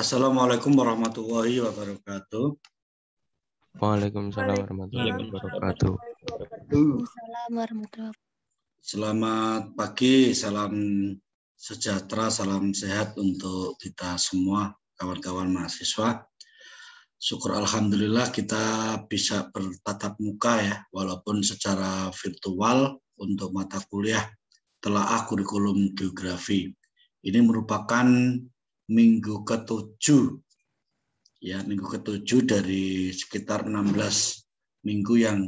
Assalamualaikum warahmatullahi wabarakatuh. Waalaikumsalam warahmatullahi wabarakatuh. Selamat pagi, salam sejahtera, salam sehat untuk kita semua kawan-kawan mahasiswa. Syukur alhamdulillah kita bisa bertatap muka ya, walaupun secara virtual untuk mata kuliah telah kurikulum geografi. Ini merupakan minggu ketujuh ya minggu ketujuh dari sekitar 16 minggu yang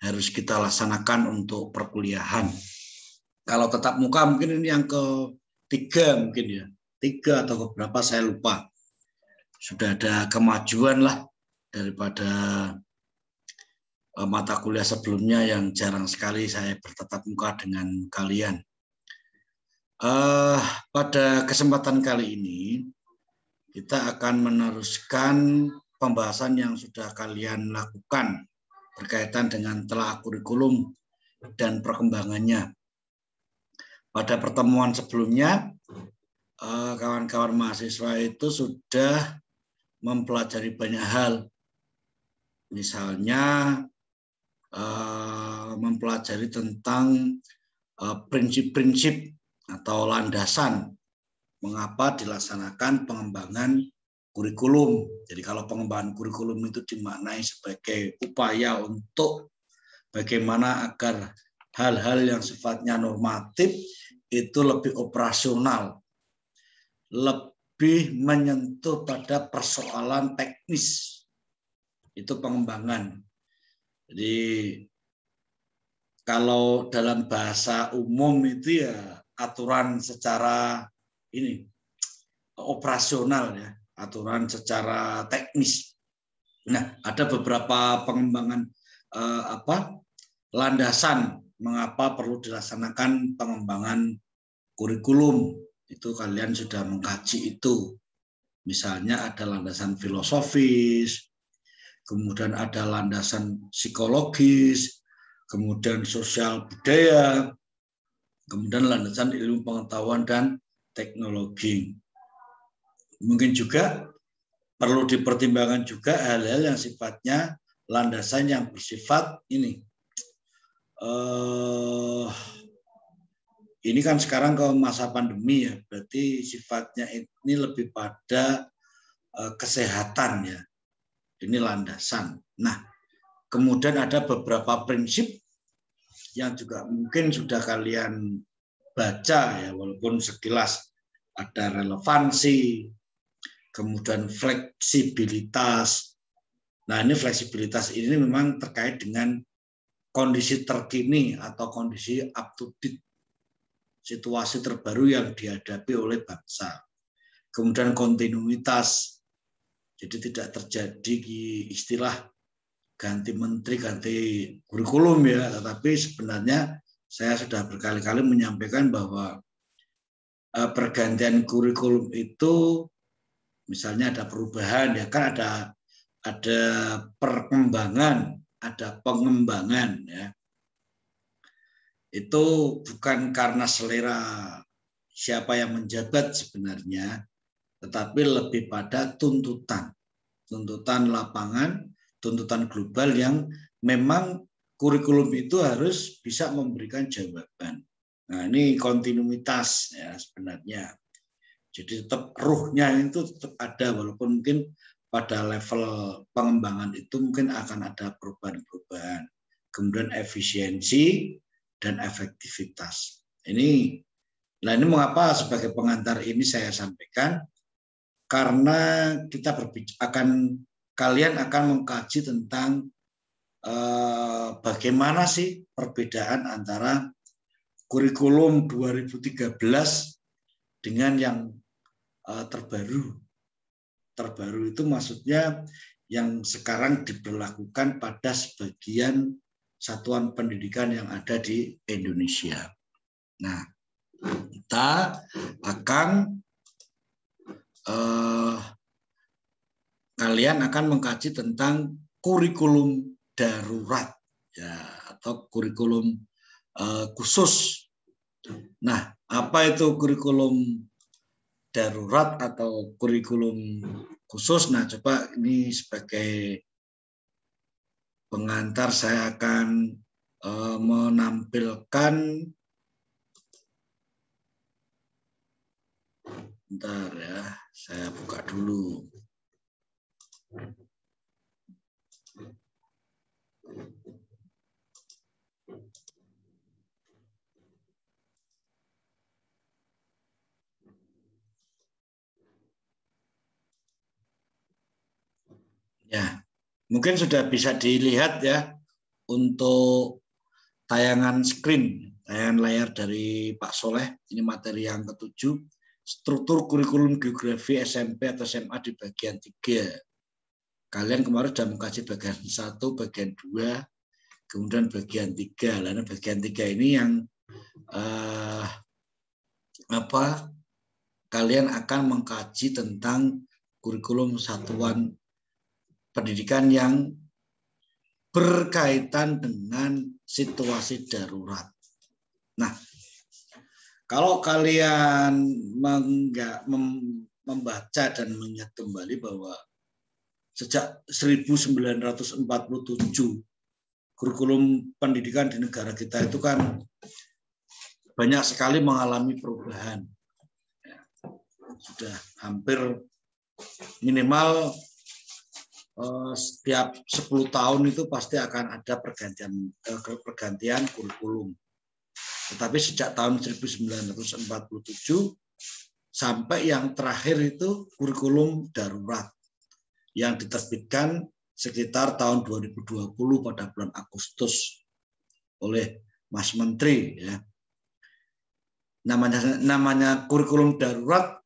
harus kita laksanakan untuk perkuliahan. Kalau tetap muka mungkin ini yang ke tiga mungkin ya tiga atau berapa saya lupa. Sudah ada kemajuan lah daripada eh, mata kuliah sebelumnya yang jarang sekali saya bertetap muka dengan kalian. Uh, pada kesempatan kali ini kita akan meneruskan pembahasan yang sudah kalian lakukan berkaitan dengan telah kurikulum dan perkembangannya. Pada pertemuan sebelumnya, eh, kawan-kawan mahasiswa itu sudah mempelajari banyak hal. Misalnya eh, mempelajari tentang prinsip-prinsip atau landasan mengapa dilaksanakan pengembangan kurikulum. Jadi kalau pengembangan kurikulum itu dimaknai sebagai upaya untuk bagaimana agar hal-hal yang sifatnya normatif itu lebih operasional, lebih menyentuh pada persoalan teknis. Itu pengembangan. Jadi kalau dalam bahasa umum itu ya aturan secara ini operasional ya, aturan secara teknis. Nah, ada beberapa pengembangan eh, apa landasan mengapa perlu dilaksanakan pengembangan kurikulum. Itu kalian sudah mengkaji itu. Misalnya ada landasan filosofis, kemudian ada landasan psikologis, kemudian sosial budaya, Kemudian landasan ilmu pengetahuan dan teknologi. Mungkin juga perlu dipertimbangkan juga hal-hal yang sifatnya landasan yang bersifat ini. Uh, ini kan sekarang ke masa pandemi ya, berarti sifatnya ini lebih pada uh, kesehatan ya. Ini landasan. Nah, kemudian ada beberapa prinsip yang juga mungkin sudah kalian baca ya walaupun sekilas ada relevansi, kemudian fleksibilitas. Nah, ini fleksibilitas ini memang terkait dengan kondisi terkini atau kondisi up to date situasi terbaru yang dihadapi oleh bangsa. Kemudian kontinuitas. Jadi tidak terjadi istilah ganti menteri, ganti kurikulum ya, tetapi sebenarnya saya sudah berkali-kali menyampaikan bahwa eh, pergantian kurikulum itu misalnya ada perubahan ya kan ada ada perkembangan, ada pengembangan ya. Itu bukan karena selera siapa yang menjabat sebenarnya, tetapi lebih pada tuntutan. Tuntutan lapangan tuntutan global yang memang kurikulum itu harus bisa memberikan jawaban. Nah, ini kontinuitas ya sebenarnya. Jadi tetap ruhnya itu tetap ada walaupun mungkin pada level pengembangan itu mungkin akan ada perubahan-perubahan. Kemudian efisiensi dan efektivitas. Ini nah ini mengapa sebagai pengantar ini saya sampaikan karena kita akan kalian akan mengkaji tentang eh, bagaimana sih perbedaan antara kurikulum 2013 dengan yang eh, terbaru. Terbaru itu maksudnya yang sekarang diberlakukan pada sebagian satuan pendidikan yang ada di Indonesia. Nah, kita akan eh, kalian akan mengkaji tentang kurikulum darurat ya atau kurikulum uh, khusus. Nah, apa itu kurikulum darurat atau kurikulum khusus? Nah, coba ini sebagai pengantar saya akan uh, menampilkan Bentar ya, saya buka dulu. Ya, mungkin sudah bisa dilihat ya untuk tayangan screen, tayangan layar dari Pak Soleh. Ini materi yang ketujuh, struktur kurikulum geografi SMP atau SMA di bagian tiga. Kalian kemarin sudah mengkaji bagian satu, bagian dua, kemudian bagian tiga. Lalu bagian tiga ini yang eh, apa kalian akan mengkaji tentang kurikulum satuan pendidikan yang berkaitan dengan situasi darurat. Nah, kalau kalian membaca dan mengingat kembali bahwa sejak 1947. Kurikulum pendidikan di negara kita itu kan banyak sekali mengalami perubahan. Sudah hampir minimal eh, setiap 10 tahun itu pasti akan ada pergantian eh, pergantian kurikulum. Tetapi sejak tahun 1947 sampai yang terakhir itu kurikulum darurat yang diterbitkan sekitar tahun 2020 pada bulan Agustus oleh Mas Menteri ya. Namanya namanya kurikulum darurat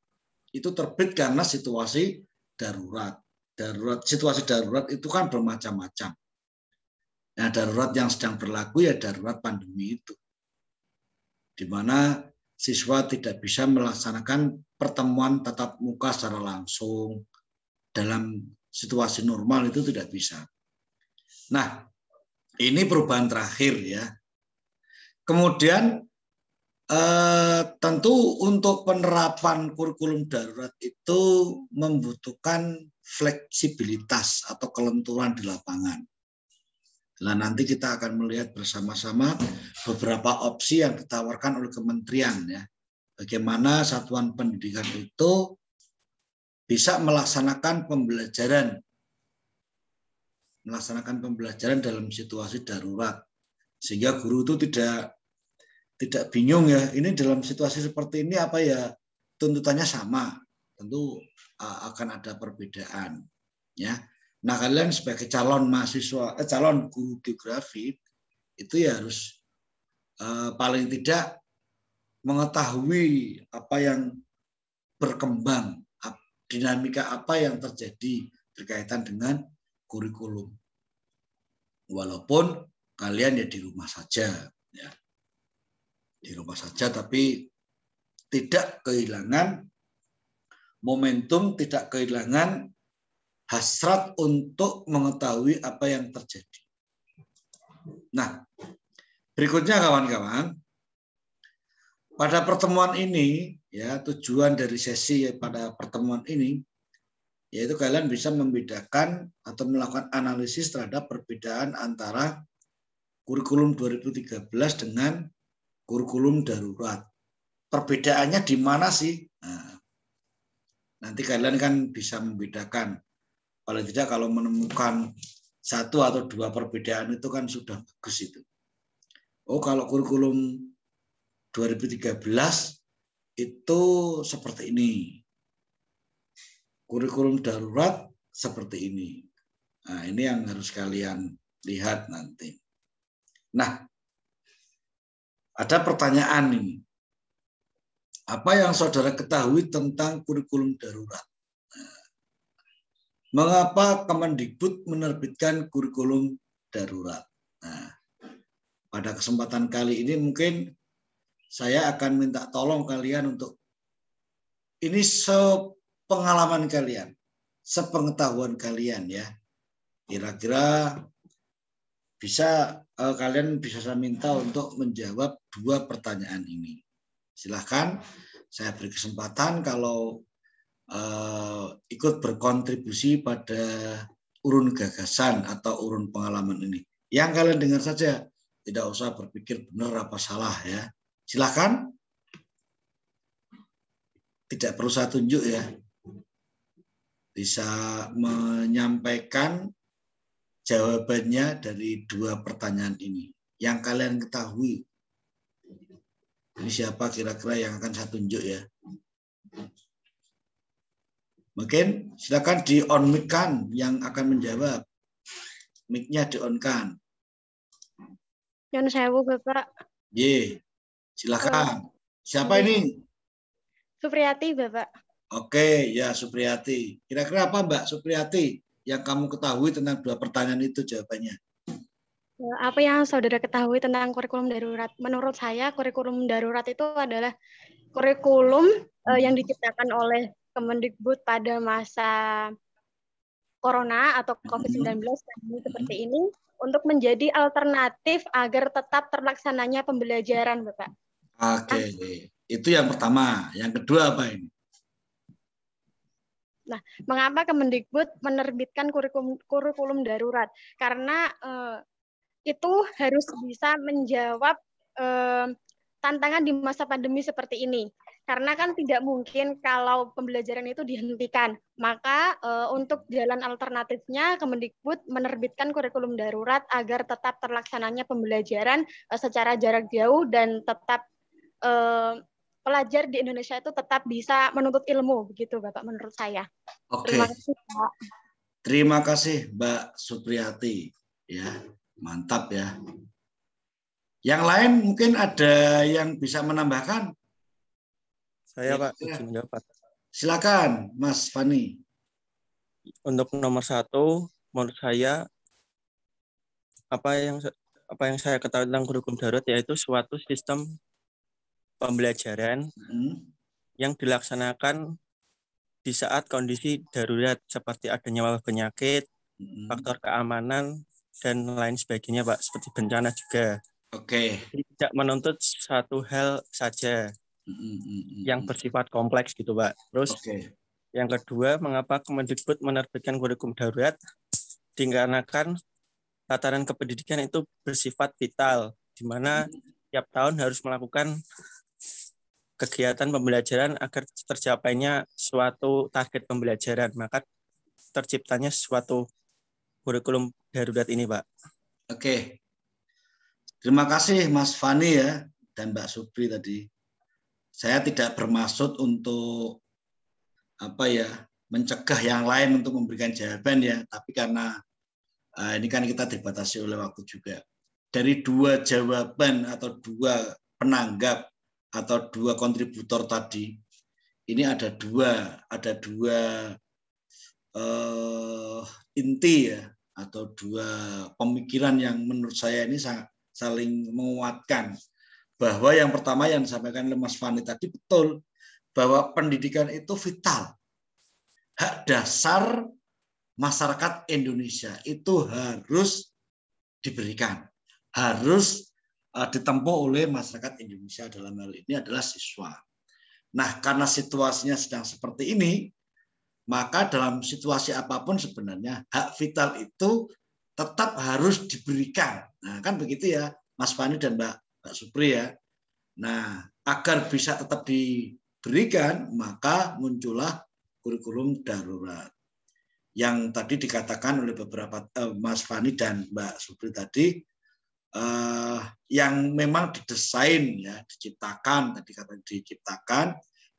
itu terbit karena situasi darurat. Darurat situasi darurat itu kan bermacam-macam. Nah, darurat yang sedang berlaku ya darurat pandemi itu. Di mana siswa tidak bisa melaksanakan pertemuan tatap muka secara langsung, dalam situasi normal itu tidak bisa. Nah, ini perubahan terakhir ya. Kemudian eh, tentu untuk penerapan kurikulum darurat itu membutuhkan fleksibilitas atau kelenturan di lapangan. Nah, nanti kita akan melihat bersama-sama beberapa opsi yang ditawarkan oleh kementerian ya. Bagaimana satuan pendidikan itu bisa melaksanakan pembelajaran melaksanakan pembelajaran dalam situasi darurat sehingga guru itu tidak tidak bingung ya ini dalam situasi seperti ini apa ya tuntutannya sama tentu akan ada perbedaan ya nah kalian sebagai calon mahasiswa eh, calon guru geografi itu ya harus eh, paling tidak mengetahui apa yang berkembang dinamika apa yang terjadi berkaitan dengan kurikulum. Walaupun kalian ya di rumah saja, ya. di rumah saja, tapi tidak kehilangan momentum, tidak kehilangan hasrat untuk mengetahui apa yang terjadi. Nah, berikutnya kawan-kawan, pada pertemuan ini, ya tujuan dari sesi pada pertemuan ini yaitu kalian bisa membedakan atau melakukan analisis terhadap perbedaan antara kurikulum 2013 dengan kurikulum darurat. Perbedaannya di mana sih? Nah, nanti kalian kan bisa membedakan. Paling tidak kalau menemukan satu atau dua perbedaan itu kan sudah bagus itu. Oh, kalau kurikulum 2013 itu seperti ini. Kurikulum darurat seperti ini. Nah, ini yang harus kalian lihat nanti. Nah, ada pertanyaan ini. Apa yang saudara ketahui tentang kurikulum darurat? Nah, mengapa Kemendikbud menerbitkan kurikulum darurat? Nah, pada kesempatan kali ini mungkin saya akan minta tolong kalian untuk ini sepengalaman kalian, sepengetahuan kalian ya. Kira-kira bisa eh, kalian bisa saya minta untuk menjawab dua pertanyaan ini. Silahkan saya beri kesempatan kalau eh, ikut berkontribusi pada urun gagasan atau urun pengalaman ini. Yang kalian dengar saja, tidak usah berpikir benar apa salah ya. Silahkan. Tidak perlu saya tunjuk ya. Bisa menyampaikan jawabannya dari dua pertanyaan ini. Yang kalian ketahui. Ini siapa kira-kira yang akan saya tunjuk ya. Mungkin silakan di on mic kan yang akan menjawab. Mic-nya di on kan. Yang saya bu Bapak. Ye. Silakan. Siapa ini? Supriyati, Bapak. Oke, ya Supriyati. Kira-kira apa Mbak Supriyati yang kamu ketahui tentang dua pertanyaan itu jawabannya? Eh, apa yang saudara ketahui tentang kurikulum darurat? Menurut saya kurikulum darurat itu adalah kurikulum eh, yang diciptakan oleh Kemendikbud pada masa corona atau mm-hmm. COVID-19 mm-hmm. seperti ini untuk menjadi alternatif agar tetap terlaksananya pembelajaran, Bapak. Oke, nah. itu yang pertama. Yang kedua apa ini? Nah, mengapa Kemendikbud menerbitkan kurikulum, kurikulum darurat? Karena eh, itu harus bisa menjawab eh, tantangan di masa pandemi seperti ini. Karena kan tidak mungkin kalau pembelajaran itu dihentikan. Maka eh, untuk jalan alternatifnya Kemendikbud menerbitkan kurikulum darurat agar tetap terlaksananya pembelajaran eh, secara jarak jauh dan tetap pelajar di Indonesia itu tetap bisa menuntut ilmu begitu Bapak menurut saya. Oke. Terima kasih Terima kasih Mbak Supriyati ya. Mantap ya. Yang lain mungkin ada yang bisa menambahkan? Saya Pak, ya. silakan Mas Fani. Untuk nomor satu, menurut saya apa yang apa yang saya ketahui tentang kurikulum darurat yaitu suatu sistem pembelajaran hmm. yang dilaksanakan di saat kondisi darurat seperti adanya wabah penyakit, hmm. faktor keamanan dan lain sebagainya, Pak, seperti bencana juga. Oke. Okay. Tidak menuntut satu hal saja mm-hmm, mm-hmm. yang bersifat kompleks gitu, Pak. Terus okay. yang kedua, mengapa Kemendikbud menerbitkan kurikulum darurat? Dikarenakan tataran kependidikan itu bersifat vital, di mana mm-hmm. tiap tahun harus melakukan kegiatan pembelajaran agar tercapainya suatu target pembelajaran. Maka terciptanya suatu kurikulum darurat ini, Pak. Oke. Terima kasih Mas Fani ya dan Mbak Supri tadi. Saya tidak bermaksud untuk apa ya mencegah yang lain untuk memberikan jawaban ya, tapi karena eh, ini kan kita dibatasi oleh waktu juga. Dari dua jawaban atau dua penanggap atau dua kontributor tadi ini ada dua ada dua eh, inti ya atau dua pemikiran yang menurut saya ini sangat, saling menguatkan bahwa yang pertama yang disampaikan oleh Mas Fani tadi betul bahwa pendidikan itu vital hak dasar masyarakat Indonesia itu harus diberikan harus Eh, ditempuh oleh masyarakat Indonesia dalam hal ini adalah siswa. Nah, karena situasinya sedang seperti ini, maka dalam situasi apapun sebenarnya hak vital itu tetap harus diberikan. Nah, kan begitu ya, Mas Fani dan Mbak, Mbak Supri ya. Nah, agar bisa tetap diberikan, maka muncullah kurikulum darurat. Yang tadi dikatakan oleh beberapa eh, Mas Fani dan Mbak Supri tadi, eh, yang memang didesain ya diciptakan tadi kata diciptakan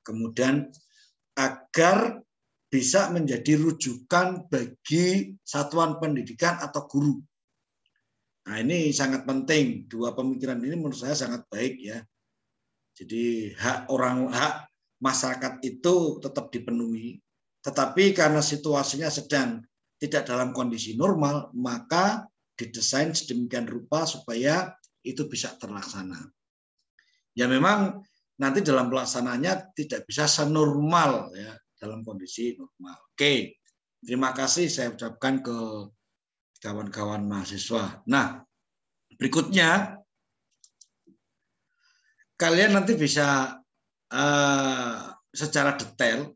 kemudian agar bisa menjadi rujukan bagi satuan pendidikan atau guru. Nah ini sangat penting dua pemikiran ini menurut saya sangat baik ya. Jadi hak orang hak masyarakat itu tetap dipenuhi, tetapi karena situasinya sedang tidak dalam kondisi normal maka didesain sedemikian rupa supaya itu bisa terlaksana. Ya memang nanti dalam pelaksananya tidak bisa senormal ya dalam kondisi normal. Oke, terima kasih saya ucapkan ke kawan-kawan mahasiswa. Nah, berikutnya kalian nanti bisa uh, secara detail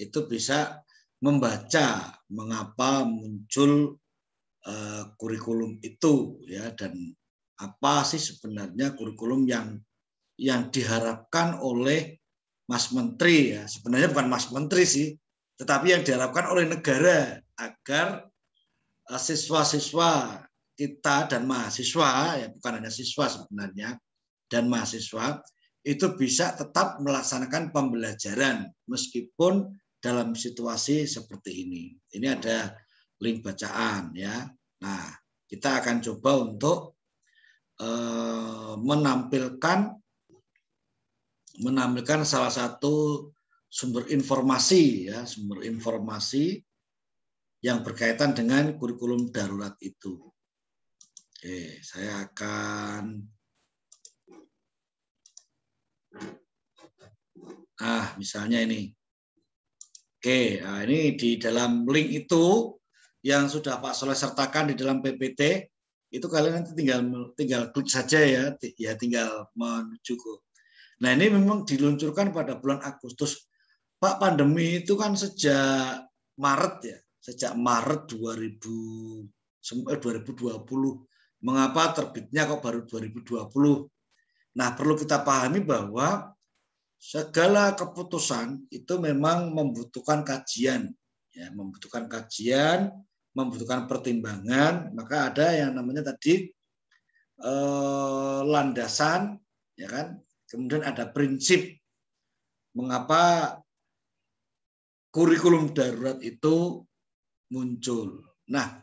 itu bisa membaca mengapa muncul Eh, kurikulum itu ya dan apa sih sebenarnya kurikulum yang yang diharapkan oleh Mas Menteri ya sebenarnya bukan Mas Menteri sih tetapi yang diharapkan oleh negara agar eh, siswa-siswa kita dan mahasiswa ya bukan hanya siswa sebenarnya dan mahasiswa itu bisa tetap melaksanakan pembelajaran meskipun dalam situasi seperti ini. Ini ada link bacaan ya. Nah, kita akan coba untuk eh, menampilkan menampilkan salah satu sumber informasi ya, sumber informasi yang berkaitan dengan kurikulum darurat itu. Oke, saya akan ah misalnya ini. Oke, ah, ini di dalam link itu yang sudah Pak Soleh sertakan di dalam PPT itu kalian nanti tinggal tinggal klik saja ya, ya tinggal menuju Nah ini memang diluncurkan pada bulan Agustus. Pak pandemi itu kan sejak Maret ya, sejak Maret 2000, 2020. Eh, Mengapa terbitnya kok baru 2020? Nah perlu kita pahami bahwa segala keputusan itu memang membutuhkan kajian, ya membutuhkan kajian membutuhkan pertimbangan, maka ada yang namanya tadi eh, landasan, ya kan? Kemudian ada prinsip mengapa kurikulum darurat itu muncul. Nah,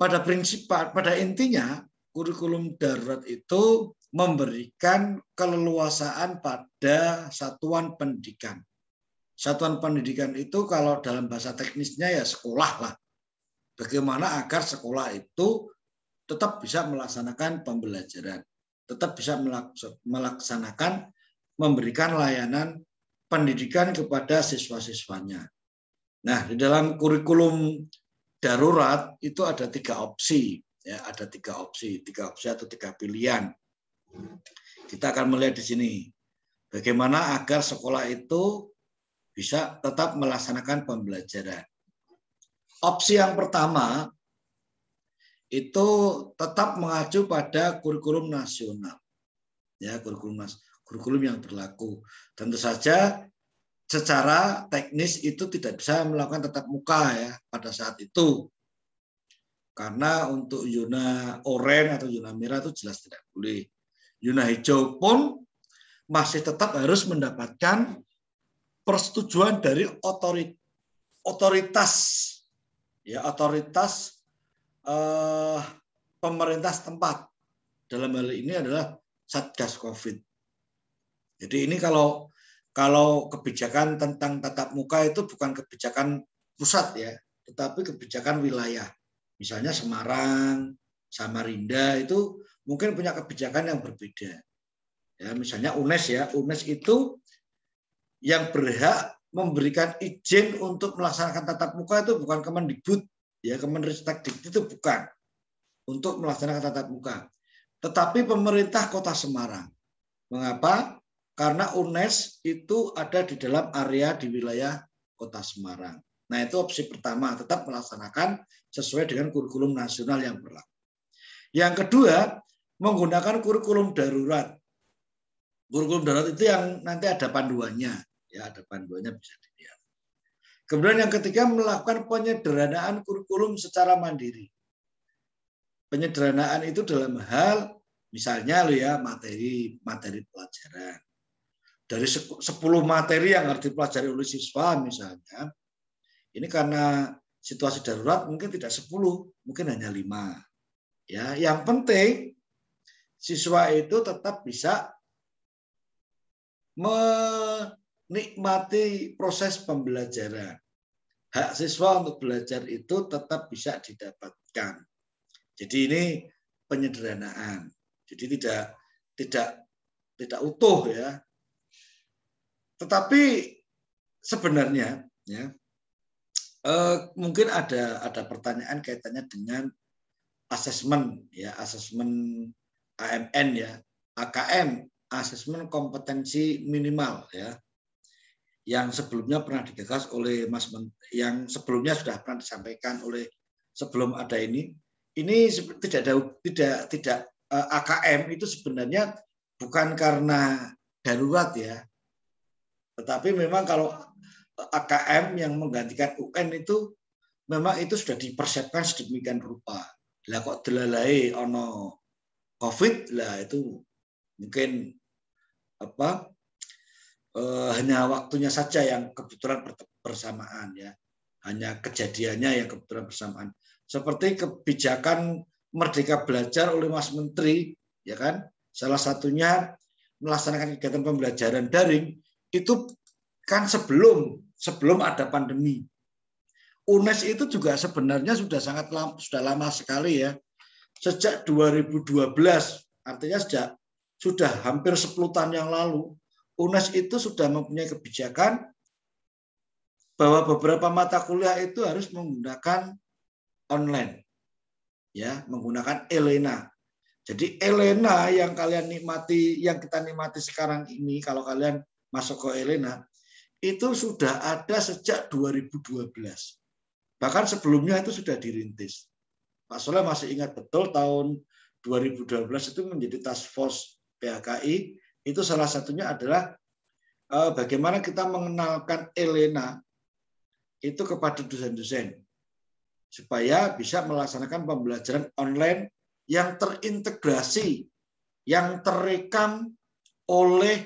pada prinsip pada intinya kurikulum darurat itu memberikan keleluasaan pada satuan pendidikan satuan pendidikan itu kalau dalam bahasa teknisnya ya sekolah lah. Bagaimana agar sekolah itu tetap bisa melaksanakan pembelajaran, tetap bisa melaksanakan memberikan layanan pendidikan kepada siswa-siswanya. Nah, di dalam kurikulum darurat itu ada tiga opsi, ya, ada tiga opsi, tiga opsi atau tiga pilihan. Kita akan melihat di sini bagaimana agar sekolah itu bisa tetap melaksanakan pembelajaran. Opsi yang pertama itu tetap mengacu pada kurikulum nasional. Ya, kurikulum kurikulum yang berlaku. Tentu saja secara teknis itu tidak bisa melakukan tetap muka ya pada saat itu. Karena untuk zona oranye atau zona merah itu jelas tidak boleh. Zona hijau pun masih tetap harus mendapatkan persetujuan dari otori, otoritas ya otoritas eh, pemerintah setempat dalam hal ini adalah satgas covid jadi ini kalau kalau kebijakan tentang tatap muka itu bukan kebijakan pusat ya tetapi kebijakan wilayah misalnya Semarang Samarinda itu mungkin punya kebijakan yang berbeda ya misalnya UNES ya UNES itu yang berhak memberikan izin untuk melaksanakan tatap muka itu bukan Kemendikbud, ya Kemenristek itu bukan untuk melaksanakan tatap muka. Tetapi pemerintah Kota Semarang. Mengapa? Karena UNES itu ada di dalam area di wilayah Kota Semarang. Nah, itu opsi pertama, tetap melaksanakan sesuai dengan kurikulum nasional yang berlaku. Yang kedua, menggunakan kurikulum darurat Kurikulum darurat itu yang nanti ada panduannya, ya ada panduannya bisa dilihat. Kemudian yang ketiga melakukan penyederhanaan kurikulum secara mandiri. Penyederhanaan itu dalam hal misalnya lo ya materi materi pelajaran. Dari 10 materi yang harus dipelajari oleh siswa misalnya, ini karena situasi darurat mungkin tidak 10, mungkin hanya lima. Ya, yang penting siswa itu tetap bisa menikmati proses pembelajaran. Hak siswa untuk belajar itu tetap bisa didapatkan. Jadi ini penyederhanaan. Jadi tidak tidak tidak utuh ya. Tetapi sebenarnya ya eh, mungkin ada ada pertanyaan kaitannya dengan asesmen ya asesmen AMN ya AKM asesmen kompetensi minimal ya yang sebelumnya pernah digagas oleh Mas Men yang sebelumnya sudah pernah disampaikan oleh sebelum ada ini ini tidak ada tidak tidak eh, AKM itu sebenarnya bukan karena darurat ya tetapi memang kalau AKM yang menggantikan UN itu memang itu sudah dipersiapkan sedemikian rupa lah kok delalai ono COVID lah itu mungkin apa eh, hanya waktunya saja yang kebetulan bersamaan ya hanya kejadiannya yang kebetulan bersamaan seperti kebijakan merdeka belajar oleh Mas Menteri ya kan salah satunya melaksanakan kegiatan pembelajaran daring itu kan sebelum sebelum ada pandemi UNES itu juga sebenarnya sudah sangat lama, sudah lama sekali ya. Sejak 2012, artinya sejak sudah hampir sepuluh tahun yang lalu, UNES itu sudah mempunyai kebijakan bahwa beberapa mata kuliah itu harus menggunakan online. Ya, menggunakan Elena. Jadi Elena yang kalian nikmati, yang kita nikmati sekarang ini kalau kalian masuk ke Elena, itu sudah ada sejak 2012. Bahkan sebelumnya itu sudah dirintis. Pak Soleh masih ingat betul tahun 2012 itu menjadi task force PHKI itu salah satunya adalah eh, bagaimana kita mengenalkan Elena itu kepada dosen-dosen supaya bisa melaksanakan pembelajaran online yang terintegrasi, yang terekam oleh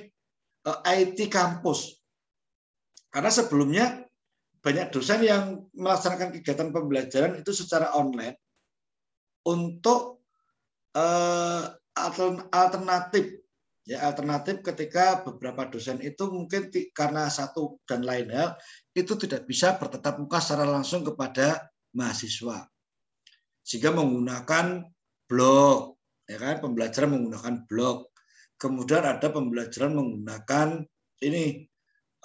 eh, IT kampus. Karena sebelumnya banyak dosen yang melaksanakan kegiatan pembelajaran itu secara online untuk eh, alternatif ya alternatif ketika beberapa dosen itu mungkin karena satu dan lain hal itu tidak bisa bertetap muka secara langsung kepada mahasiswa sehingga menggunakan blog ya kan pembelajaran menggunakan blog kemudian ada pembelajaran menggunakan ini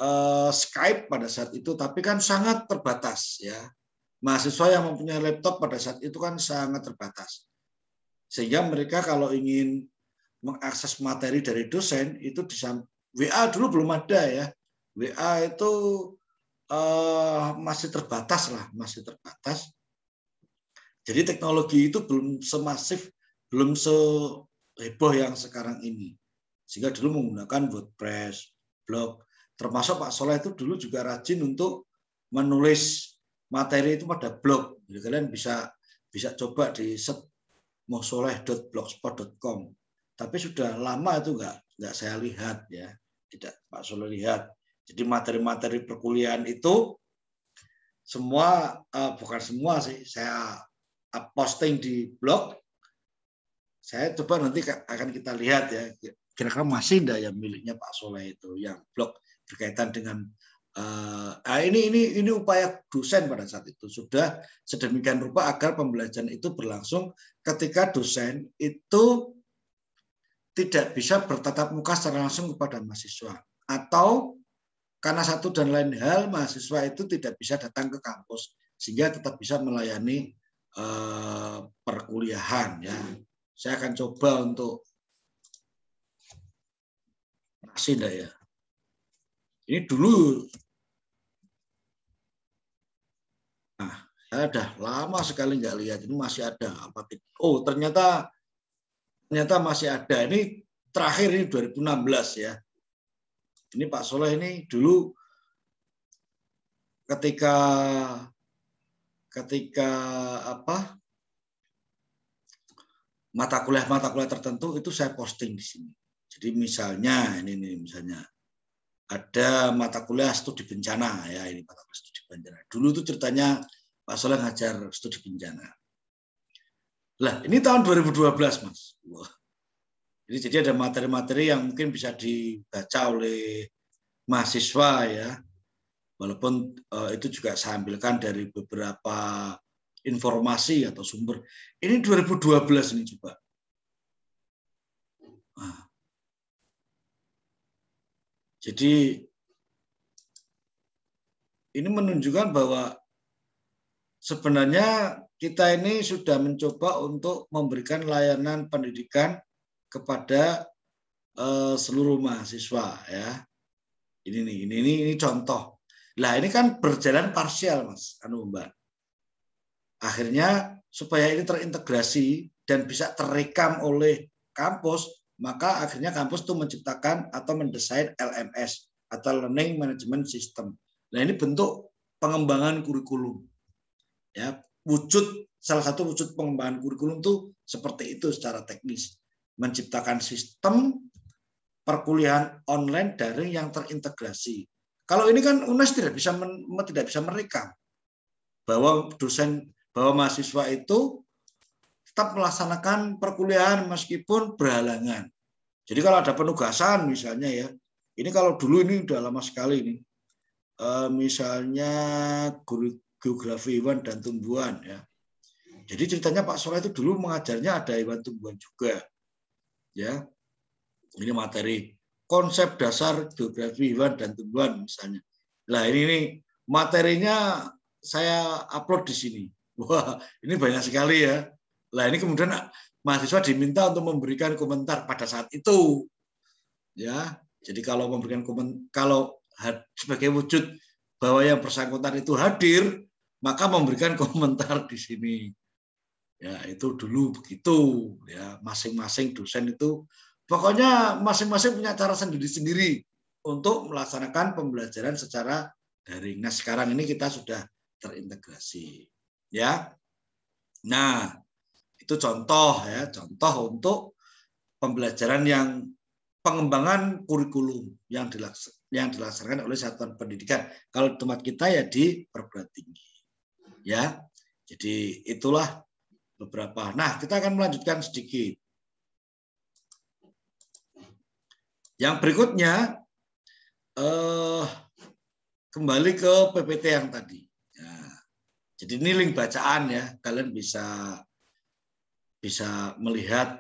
uh, Skype pada saat itu tapi kan sangat terbatas ya mahasiswa yang mempunyai laptop pada saat itu kan sangat terbatas sehingga mereka kalau ingin mengakses materi dari dosen itu di WA dulu belum ada ya. WA itu uh, masih terbatas lah, masih terbatas. Jadi teknologi itu belum semasif, belum seheboh yang sekarang ini. Sehingga dulu menggunakan WordPress, blog, termasuk Pak Soleh itu dulu juga rajin untuk menulis materi itu pada blog. Jadi kalian bisa bisa coba di set mosoleh.blogspot.com. Tapi sudah lama itu nggak nggak saya lihat ya, tidak Pak Solo lihat. Jadi materi-materi perkuliahan itu semua eh, bukan semua sih, saya posting di blog. Saya coba nanti akan kita lihat ya, kira-kira masih enggak ya miliknya Pak Soleh itu yang blog berkaitan dengan Nah, ini ini ini upaya dosen pada saat itu sudah sedemikian rupa agar pembelajaran itu berlangsung ketika dosen itu tidak bisa bertatap muka secara langsung kepada mahasiswa atau karena satu dan lain hal mahasiswa itu tidak bisa datang ke kampus sehingga tetap bisa melayani eh, perkuliahan ya. Saya akan coba untuk masih ya. Ini dulu Nah, saya lama sekali nggak lihat ini masih ada apa gitu? Oh, ternyata ternyata masih ada. Ini terakhir ini 2016 ya. Ini Pak Soleh ini dulu ketika ketika apa mata kuliah mata kuliah tertentu itu saya posting di sini. Jadi misalnya ini, ini misalnya ada mata kuliah studi bencana ya ini mata kuliah bencana. Dulu itu ceritanya Pak Soleh ngajar studi bencana. Lah, ini tahun 2012, Mas. Wah. Jadi, jadi ada materi-materi yang mungkin bisa dibaca oleh mahasiswa ya. Walaupun uh, itu juga saya ambilkan dari beberapa informasi atau sumber. Ini 2012 ini coba. Ah. Jadi ini menunjukkan bahwa sebenarnya kita ini sudah mencoba untuk memberikan layanan pendidikan kepada uh, seluruh mahasiswa ya. Ini nih, ini, ini ini contoh. Lah ini kan berjalan parsial, Mas, anu Mbak. Akhirnya supaya ini terintegrasi dan bisa terekam oleh kampus, maka akhirnya kampus itu menciptakan atau mendesain LMS atau Learning Management System. Nah ini bentuk pengembangan kurikulum. Ya, wujud salah satu wujud pengembangan kurikulum itu seperti itu secara teknis, menciptakan sistem perkuliahan online daring yang terintegrasi. Kalau ini kan UNES tidak bisa men, tidak bisa merekam bahwa dosen bahwa mahasiswa itu tetap melaksanakan perkuliahan meskipun berhalangan. Jadi kalau ada penugasan misalnya ya, ini kalau dulu ini udah lama sekali ini Eh, misalnya geografi hewan dan tumbuhan ya. Jadi ceritanya Pak Soleh itu dulu mengajarnya ada hewan tumbuhan juga. Ya. Ini materi konsep dasar geografi hewan dan tumbuhan misalnya. Lah ini, ini materinya saya upload di sini. Wah, ini banyak sekali ya. Lah ini kemudian mahasiswa diminta untuk memberikan komentar pada saat itu. Ya. Jadi kalau memberikan komen kalau sebagai wujud bahwa yang bersangkutan itu hadir, maka memberikan komentar di sini. Ya, itu dulu begitu ya, masing-masing dosen itu pokoknya masing-masing punya cara sendiri-sendiri untuk melaksanakan pembelajaran secara daring. Nah, sekarang ini kita sudah terintegrasi. Ya. Nah, itu contoh ya, contoh untuk pembelajaran yang pengembangan kurikulum yang dilaksanakan yang dilaksanakan oleh satuan pendidikan. Kalau tempat kita ya di perguruan tinggi. Ya. Jadi itulah beberapa. Nah, kita akan melanjutkan sedikit. Yang berikutnya eh, kembali ke PPT yang tadi. Ya. Jadi ini link bacaan ya, kalian bisa bisa melihat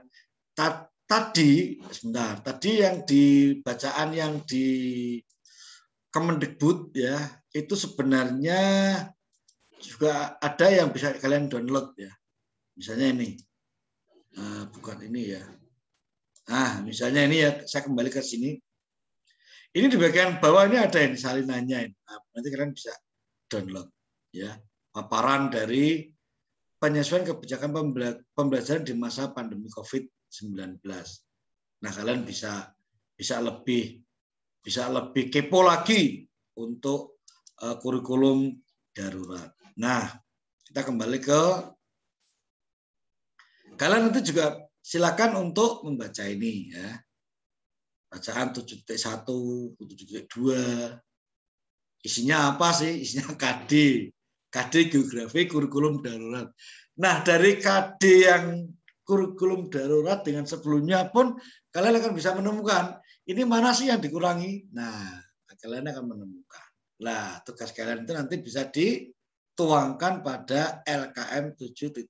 tadi sebentar tadi yang di bacaan yang di Kemendikbud ya itu sebenarnya juga ada yang bisa kalian download ya misalnya ini nah, bukan ini ya Ah misalnya ini ya saya kembali ke sini ini di bagian bawah ini ada yang salinannya ini. Nah, nanti kalian bisa download ya paparan dari penyesuaian kebijakan pembelajaran di masa pandemi COVID Nah, kalian bisa bisa lebih bisa lebih kepo lagi untuk uh, kurikulum darurat. Nah, kita kembali ke kalian itu juga silakan untuk membaca ini ya. Bacaan 7.1, 7.2. Isinya apa sih? Isinya KD. KD geografi kurikulum darurat. Nah, dari KD yang kurikulum darurat dengan sebelumnya pun kalian akan bisa menemukan ini mana sih yang dikurangi. Nah, kalian akan menemukan. Nah, tugas kalian itu nanti bisa dituangkan pada LKM 7.1.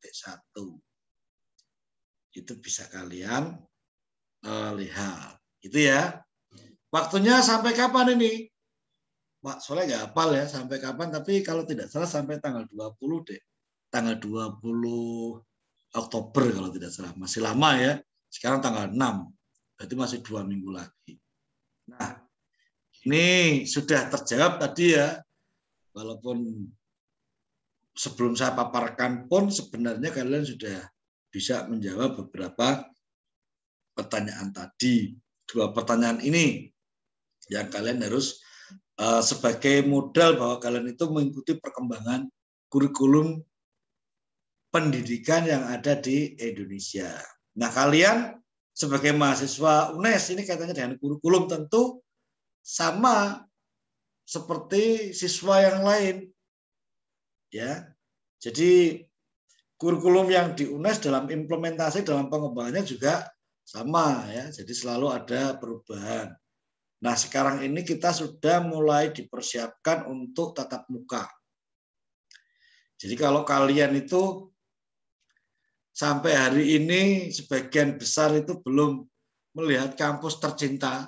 Itu bisa kalian uh, lihat. Itu ya. Waktunya sampai kapan ini? Pak soalnya nggak hafal ya sampai kapan, tapi kalau tidak salah sampai tanggal 20 deh. Tanggal 20 Oktober kalau tidak salah. Masih lama ya. Sekarang tanggal 6. Berarti masih dua minggu lagi. Nah, ini sudah terjawab tadi ya. Walaupun sebelum saya paparkan pun sebenarnya kalian sudah bisa menjawab beberapa pertanyaan tadi. Dua pertanyaan ini yang kalian harus eh, sebagai modal bahwa kalian itu mengikuti perkembangan kurikulum pendidikan yang ada di Indonesia. Nah, kalian sebagai mahasiswa UNES ini katanya dengan kurikulum tentu sama seperti siswa yang lain. Ya. Jadi kurikulum yang di UNES dalam implementasi dalam pengembangannya juga sama ya. Jadi selalu ada perubahan. Nah, sekarang ini kita sudah mulai dipersiapkan untuk tatap muka. Jadi kalau kalian itu sampai hari ini sebagian besar itu belum melihat kampus tercinta.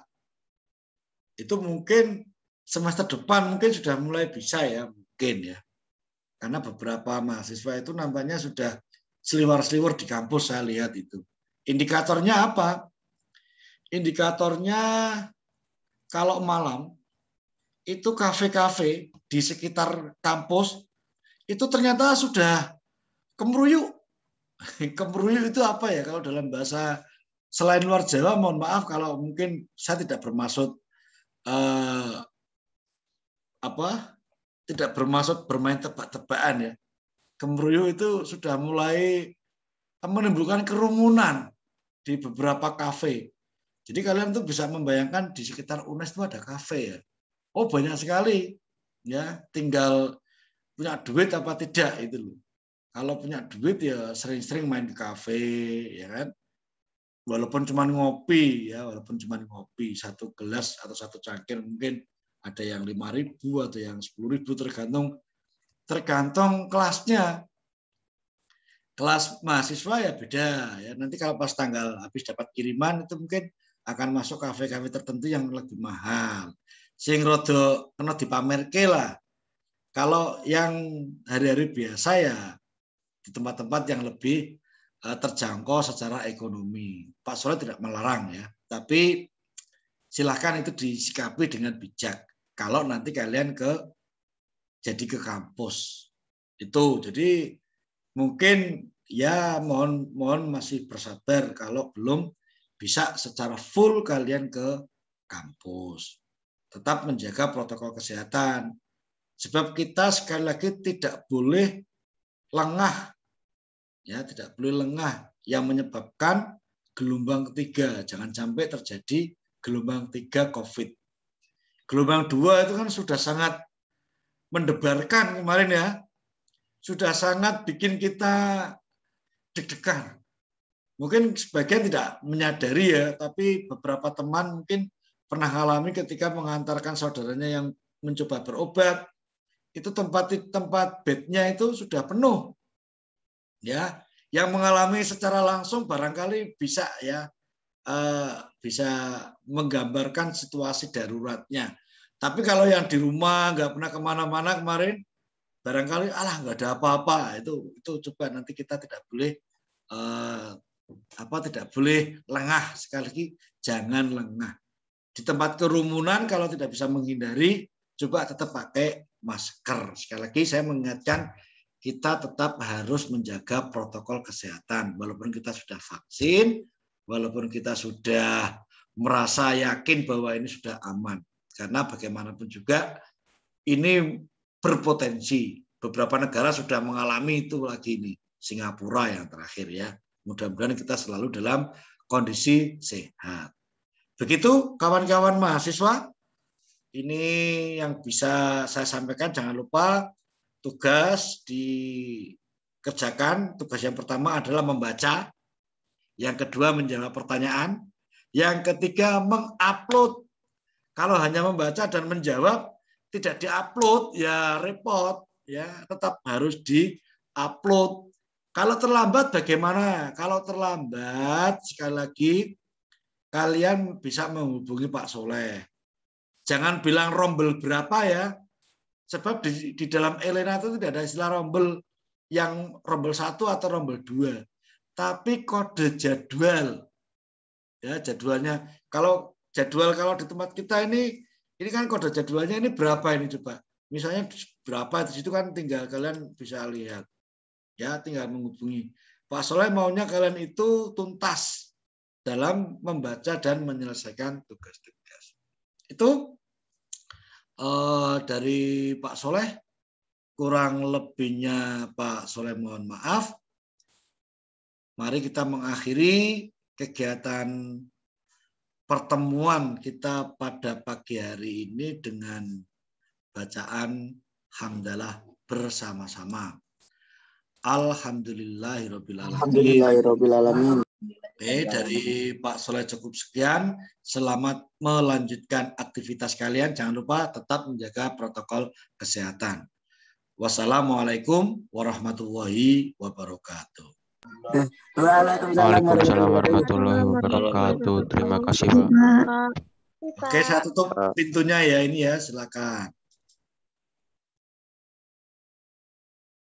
Itu mungkin semester depan mungkin sudah mulai bisa ya, mungkin ya. Karena beberapa mahasiswa itu nampaknya sudah seliwar-seliwar di kampus saya lihat itu. Indikatornya apa? Indikatornya kalau malam itu kafe-kafe di sekitar kampus itu ternyata sudah kemruyuk Kemruyu itu apa ya kalau dalam bahasa selain luar Jawa, mohon maaf kalau mungkin saya tidak bermaksud eh, apa tidak bermaksud bermain tebak-tebakan ya. Kemruyu itu sudah mulai menimbulkan kerumunan di beberapa kafe. Jadi kalian tuh bisa membayangkan di sekitar UNES itu ada kafe ya. Oh banyak sekali ya, tinggal punya duit apa tidak itu loh kalau punya duit ya sering-sering main ke kafe ya kan walaupun cuma ngopi ya walaupun cuma ngopi satu gelas atau satu cangkir mungkin ada yang lima ribu atau yang sepuluh ribu tergantung tergantung kelasnya kelas mahasiswa ya beda ya nanti kalau pas tanggal habis dapat kiriman itu mungkin akan masuk kafe-kafe tertentu yang lebih mahal sing rodo kena dipamerke lah kalau yang hari-hari biasa ya di tempat-tempat yang lebih eh, terjangkau secara ekonomi. Pak Soleh tidak melarang ya, tapi silahkan itu disikapi dengan bijak. Kalau nanti kalian ke jadi ke kampus itu, jadi mungkin ya mohon mohon masih bersabar kalau belum bisa secara full kalian ke kampus. Tetap menjaga protokol kesehatan. Sebab kita sekali lagi tidak boleh lengah ya tidak perlu lengah yang menyebabkan gelombang ketiga. Jangan sampai terjadi gelombang tiga COVID. Gelombang dua itu kan sudah sangat mendebarkan kemarin ya. Sudah sangat bikin kita deg-degan. Mungkin sebagian tidak menyadari ya, tapi beberapa teman mungkin pernah alami ketika mengantarkan saudaranya yang mencoba berobat, itu tempat tempat bednya itu sudah penuh ya yang mengalami secara langsung barangkali bisa ya eh, bisa menggambarkan situasi daruratnya. Tapi kalau yang di rumah nggak pernah kemana-mana kemarin, barangkali alah nggak ada apa-apa itu itu coba nanti kita tidak boleh eh, apa tidak boleh lengah sekali lagi jangan lengah di tempat kerumunan kalau tidak bisa menghindari coba tetap pakai masker sekali lagi saya mengingatkan kita tetap harus menjaga protokol kesehatan. Walaupun kita sudah vaksin, walaupun kita sudah merasa yakin bahwa ini sudah aman. Karena bagaimanapun juga ini berpotensi. Beberapa negara sudah mengalami itu lagi ini. Singapura yang terakhir ya. Mudah-mudahan kita selalu dalam kondisi sehat. Begitu kawan-kawan mahasiswa, ini yang bisa saya sampaikan. Jangan lupa tugas dikerjakan. Tugas yang pertama adalah membaca, yang kedua menjawab pertanyaan, yang ketiga mengupload. Kalau hanya membaca dan menjawab tidak diupload ya repot ya tetap harus diupload. Kalau terlambat bagaimana? Kalau terlambat sekali lagi kalian bisa menghubungi Pak Soleh. Jangan bilang rombel berapa ya, Sebab di, di dalam Elena itu tidak ada istilah rombel yang rombel satu atau rombel dua, tapi kode jadwal. Ya, jadwalnya kalau jadwal kalau di tempat kita ini ini kan kode jadwalnya ini berapa ini coba? Misalnya berapa di situ kan tinggal kalian bisa lihat. Ya, tinggal menghubungi. Pak Soleh maunya kalian itu tuntas dalam membaca dan menyelesaikan tugas-tugas. Itu Eh, dari Pak Soleh, kurang lebihnya Pak Soleh mohon maaf. Mari kita mengakhiri kegiatan pertemuan kita pada pagi hari ini dengan bacaan hamdalah bersama-sama. Alhamdulillahirobbilalamin. Oke, iya. dari Pak Soleh cukup sekian. Selamat melanjutkan aktivitas kalian. Jangan lupa tetap menjaga protokol kesehatan. Wassalamualaikum warahmatullahi wabarakatuh. Waalaikumsalam warahmatullahi wabarakatuh. Terima kasih, Pak. Oke, saya tutup pintunya ya ini ya. Silakan.